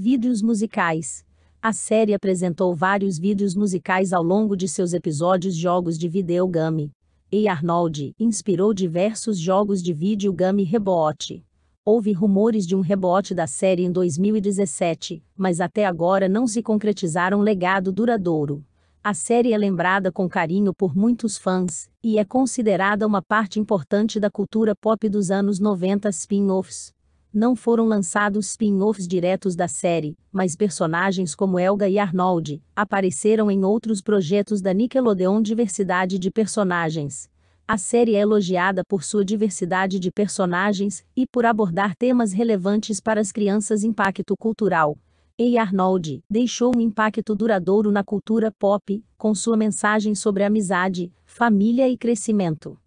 Vídeos musicais. A série apresentou vários vídeos musicais ao longo de seus episódios jogos de videogame. E Arnold inspirou diversos jogos de videogame rebote. Houve rumores de um rebote da série em 2017, mas até agora não se concretizaram um legado duradouro. A série é lembrada com carinho por muitos fãs e é considerada uma parte importante da cultura pop dos anos 90 spin-offs não foram lançados spin-offs diretos da série, mas personagens como Elga e Arnold apareceram em outros projetos da Nickelodeon Diversidade de Personagens. A série é elogiada por sua diversidade de personagens e por abordar temas relevantes para as crianças impacto cultural. E. Arnold deixou um impacto duradouro na cultura pop, com sua mensagem sobre amizade, família e crescimento.